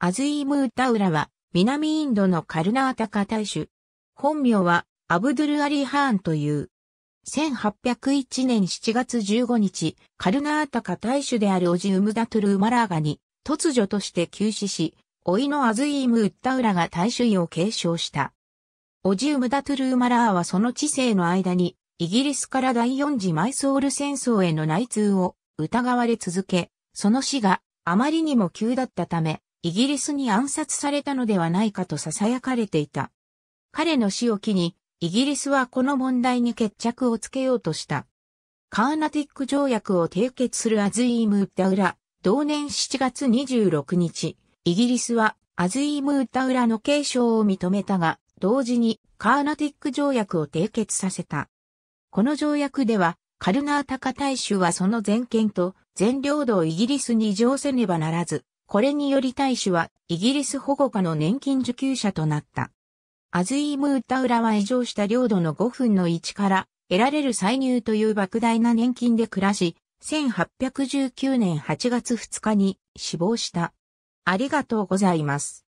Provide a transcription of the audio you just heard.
アズイームータウラは、南インドのカルナータカ大主。本名は、アブドゥル・アリー・ハーンという。1801年7月15日、カルナータカ大主であるオジウムダトゥル・ウマラーガに、突如として急死し、老いのアズイーム・ウッタウラが大主位を継承した。オジウムダトゥル・ウマラーはその知性の間に、イギリスから第四次マイソール戦争への内通を疑われ続け、その死があまりにも急だったため、イギリスに暗殺されたのではないかと囁かれていた。彼の死を機に、イギリスはこの問題に決着をつけようとした。カーナティック条約を締結するアズイーム・ウッダウラ、同年7月26日、イギリスはアズイーム・ウッダウラの継承を認めたが、同時にカーナティック条約を締結させた。この条約では、カルナータカ大衆はその全権と全領土をイギリスに譲せねばならず、これにより大使はイギリス保護下の年金受給者となった。アズイームッタウラは異常した領土の5分の1から得られる歳入という莫大な年金で暮らし、1819年8月2日に死亡した。ありがとうございます。